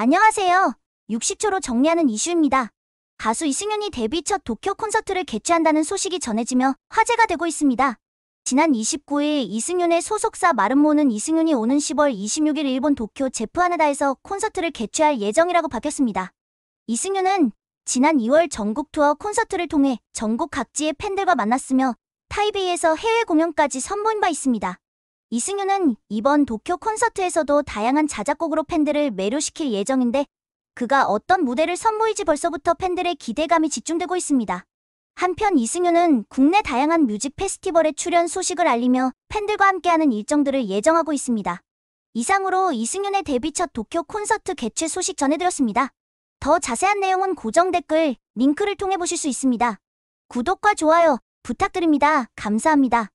안녕하세요. 60초로 정리하는 이슈입니다. 가수 이승윤이 데뷔 첫 도쿄 콘서트를 개최한다는 소식이 전해지며 화제가 되고 있습니다. 지난 29일 이승윤의 소속사 마름모는 이승윤이 오는 10월 26일 일본 도쿄 제프하네다에서 콘서트를 개최할 예정이라고 밝혔습니다. 이승윤은 지난 2월 전국 투어 콘서트를 통해 전국 각지의 팬들과 만났으며 타이베이에서 해외 공연까지 선보인 바 있습니다. 이승윤은 이번 도쿄 콘서트에서도 다양한 자작곡으로 팬들을 매료시킬 예정인데 그가 어떤 무대를 선보이지 벌써부터 팬들의 기대감이 집중되고 있습니다. 한편 이승윤은 국내 다양한 뮤직 페스티벌에 출연 소식을 알리며 팬들과 함께하는 일정들을 예정하고 있습니다. 이상으로 이승윤의 데뷔 첫 도쿄 콘서트 개최 소식 전해드렸습니다. 더 자세한 내용은 고정 댓글 링크를 통해 보실 수 있습니다. 구독과 좋아요 부탁드립니다. 감사합니다.